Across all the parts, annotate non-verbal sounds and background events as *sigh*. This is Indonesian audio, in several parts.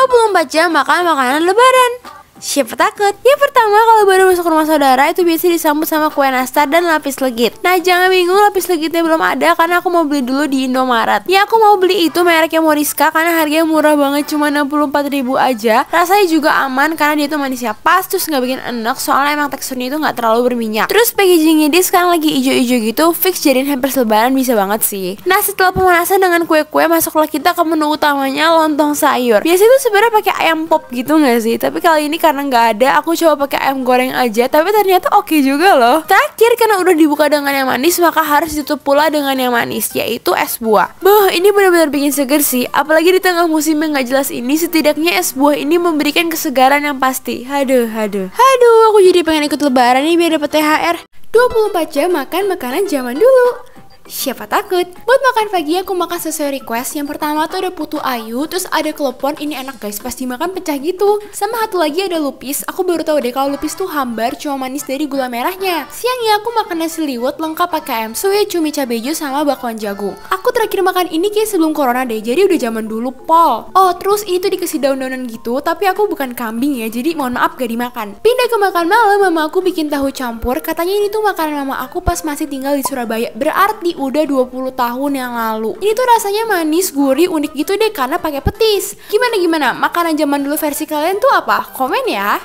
24 belum baca, makanan lebaran. Siapa takut? Ya pertama kalau baru masuk rumah saudara itu biasa disambut sama kue nastar dan lapis legit. Nah jangan bingung lapis legitnya belum ada karena aku mau beli dulu di Indomaret. Ya aku mau beli itu mereknya Moriska karena harganya murah banget cuma 64 ribu aja. Rasanya juga aman karena dia tuh manisnya pas terus nggak bikin enak soalnya emang teksturnya itu nggak terlalu berminyak. Terus packagingnya dia sekarang lagi ijo-ijo gitu fix jadiin hampers lebaran bisa banget sih. Nah setelah pemanasan dengan kue-kue masuklah kita ke menu utamanya lontong sayur. Biasanya tuh sebenarnya pakai ayam pop gitu nggak sih? Tapi kali ini karena nggak ada aku coba pakai ayam goreng aja tapi ternyata oke okay juga loh terakhir karena udah dibuka dengan yang manis maka harus ditutup pula dengan yang manis yaitu es buah buh ini benar-benar bikin seger sih apalagi di tengah musim yang nggak jelas ini setidaknya es buah ini memberikan kesegaran yang pasti haduh haduh haduh aku jadi pengen ikut lebaran nih biar dapat THR 24 jam makan makanan zaman dulu siapa takut? Buat makan pagi aku makan sesuai request. Yang pertama tuh ada putu ayu, terus ada kelopon Ini enak guys, pasti makan pecah gitu. Sama satu lagi ada lupis. Aku baru tahu deh kalau lupis tuh hambar cuma manis dari gula merahnya. Siangnya aku makan nasi liwet lengkap pakai suwe cumi cabai hijau sama bakwan jagung. Aku terakhir makan ini kayak sebelum corona deh, jadi udah zaman dulu pol. Oh, terus itu dikasih daun-daunan gitu, tapi aku bukan kambing ya, jadi mohon maaf gak dimakan. Pindah ke makan malam, mama aku bikin tahu campur. Katanya ini tuh makanan mama aku pas masih tinggal di Surabaya. Berarti udah 20 tahun yang lalu. Ini tuh rasanya manis, gurih, unik gitu deh karena pakai petis. Gimana gimana? Makanan zaman dulu versi kalian tuh apa? Komen ya.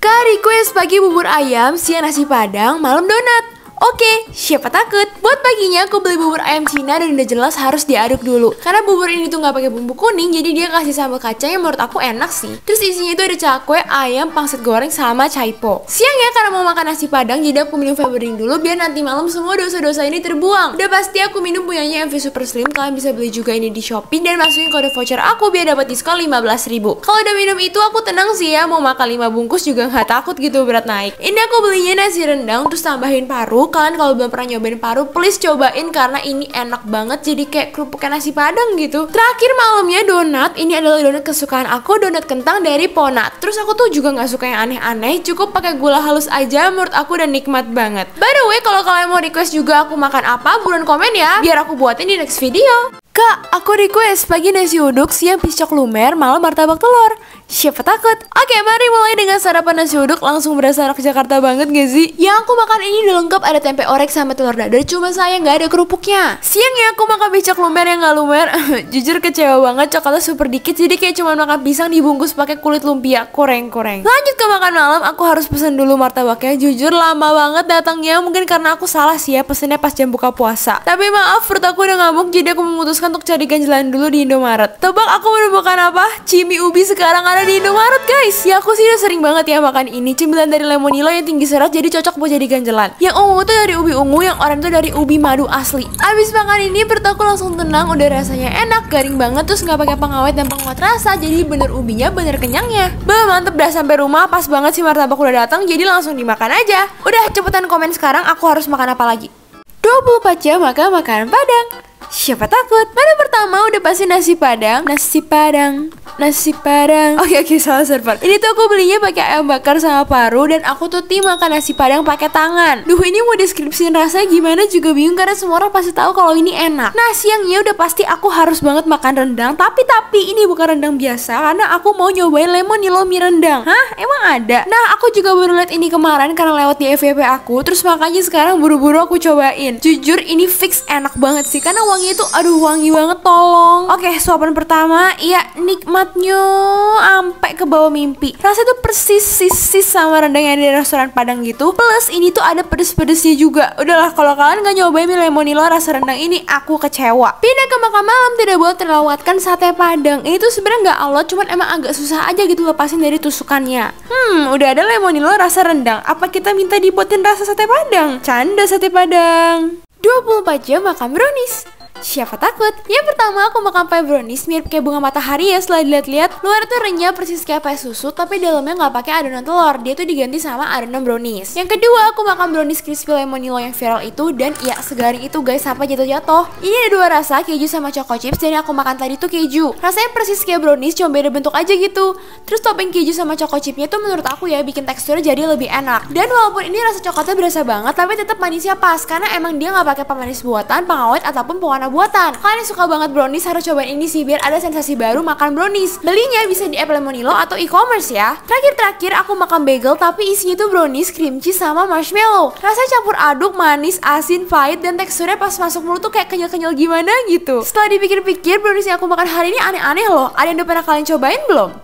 Kak request pagi bubur ayam, siang nasi padang, malam donat. Oke, siapa takut? Buat paginya aku beli bubur ayam Cina dan udah jelas harus diaduk dulu. Karena bubur ini tuh nggak pakai bumbu kuning, jadi dia kasih sambal kacang yang menurut aku enak sih. Terus isinya itu ada cakwe, ayam, pangsit goreng, sama caipo. ya karena mau makan nasi padang, jadi aku minum favorit dulu biar nanti malam semua dosa-dosa ini terbuang. Udah pasti aku minum punyanya MV Super Slim, kalian bisa beli juga ini di Shopee dan masukin kode voucher aku biar dapat diskon 15.000. Kalau udah minum itu aku tenang sih ya, mau makan 5 bungkus juga nggak takut gitu berat naik. Ini aku belinya nasi rendang terus tambahin paru, kalian kalau belum pernah nyobain paru please cobain karena ini enak banget jadi kayak kerupuk nasi padang gitu terakhir malamnya donat ini adalah donat kesukaan aku donat kentang dari Ponat. terus aku tuh juga nggak suka yang aneh-aneh cukup pakai gula halus aja menurut aku dan nikmat banget by the way kalau kalian mau request juga aku makan apa buruan komen ya biar aku buatin di next video Kak, aku request pagi nasi uduk, siang piscok lumer, malam martabak telur. Siapa takut? Oke, mari mulai dengan sarapan nasi uduk. Langsung berasa anak Jakarta banget gak sih? Yang aku makan ini udah lengkap ada tempe orek sama telur dadar, cuma sayang gak ada kerupuknya. Siangnya aku makan piscok lumer yang nggak lumer. *laughs* Jujur kecewa banget, coklatnya super dikit, jadi kayak cuma makan pisang dibungkus pakai kulit lumpia koreng-koreng. Lanjut ke makan malam, aku harus pesen dulu martabaknya. Jujur lama banget datangnya, mungkin karena aku salah sih ya pesennya pas jam buka puasa. Tapi maaf, perut aku udah ngamuk, jadi aku memutus memutuskan untuk cari ganjelan dulu di Indomaret. Tebak aku menemukan apa? Cimi ubi sekarang ada di Indomaret guys. Ya aku sih udah sering banget ya makan ini. Cemilan dari Lemonilo yang tinggi serat jadi cocok buat jadi ganjelan. Yang ungu tuh dari ubi ungu, yang oranye tuh dari ubi madu asli. Abis makan ini perut aku langsung tenang, udah rasanya enak, garing banget terus nggak pakai pengawet dan penguat rasa. Jadi bener ubinya, bener kenyangnya. Bah mantep dah sampai rumah, pas banget si martabak udah datang jadi langsung dimakan aja. Udah cepetan komen sekarang aku harus makan apa lagi. 24 jam makan makanan Padang. Siapa takut? mana pertama udah pasti nasi padang, nasi padang, nasi padang. Oke oke salah server. Ini tuh aku belinya pakai ayam bakar sama paru dan aku tuh tim makan nasi padang pakai tangan. Duh ini mau deskripsiin rasanya gimana juga bingung karena semua orang pasti tahu kalau ini enak. Nah siangnya udah pasti aku harus banget makan rendang. Tapi tapi ini bukan rendang biasa karena aku mau nyobain lemon yellow mie rendang. Hah emang ada? Nah aku juga baru lihat ini kemarin karena lewat di FVP aku. Terus makanya sekarang buru-buru aku cobain. Jujur ini fix enak banget sih karena wangi itu aduh wangi banget tolong dong. Oke, okay, suapan pertama, ya nikmatnya sampai ke bawah mimpi. Rasanya tuh persis sis sama rendang yang di restoran Padang gitu. Plus ini tuh ada pedes-pedesnya juga. Udahlah, kalau kalian gak nyobain mie lemonilo rasa rendang ini, aku kecewa. Pindah ke makan malam tidak boleh terlewatkan sate Padang. Ini tuh sebenarnya nggak alot, cuman emang agak susah aja gitu lepasin dari tusukannya. Hmm, udah ada lemonilo rasa rendang. Apa kita minta dibuatin rasa sate Padang? Canda sate Padang. 24 jam makan brownies. Siapa takut? Yang pertama aku makan pie brownies mirip kayak bunga matahari ya setelah dilihat-lihat Luar tuh renyah persis kayak pie susu tapi dalamnya nggak pakai adonan telur Dia tuh diganti sama adonan brownies Yang kedua aku makan brownies crispy lemonilo yang viral itu Dan ya segaring itu guys sampai jatuh-jatuh Ini ada dua rasa keju sama choco chips dan yang aku makan tadi tuh keju Rasanya persis kayak brownies cuma beda bentuk aja gitu Terus topping keju sama choco chipnya tuh menurut aku ya bikin teksturnya jadi lebih enak Dan walaupun ini rasa coklatnya berasa banget tapi tetap manisnya pas Karena emang dia nggak pakai pemanis buatan, pengawet ataupun pewarna buatan. Kalian yang suka banget brownies harus cobain ini sih biar ada sensasi baru makan brownies. Belinya bisa di Apple Lemonilo atau e-commerce ya. Terakhir-terakhir aku makan bagel tapi isinya tuh brownies, cream cheese sama marshmallow. Rasa campur aduk, manis, asin, pahit dan teksturnya pas masuk mulut tuh kayak kenyal-kenyal gimana gitu. Setelah dipikir-pikir brownies yang aku makan hari ini aneh-aneh loh. Ada yang udah pernah kalian cobain belum?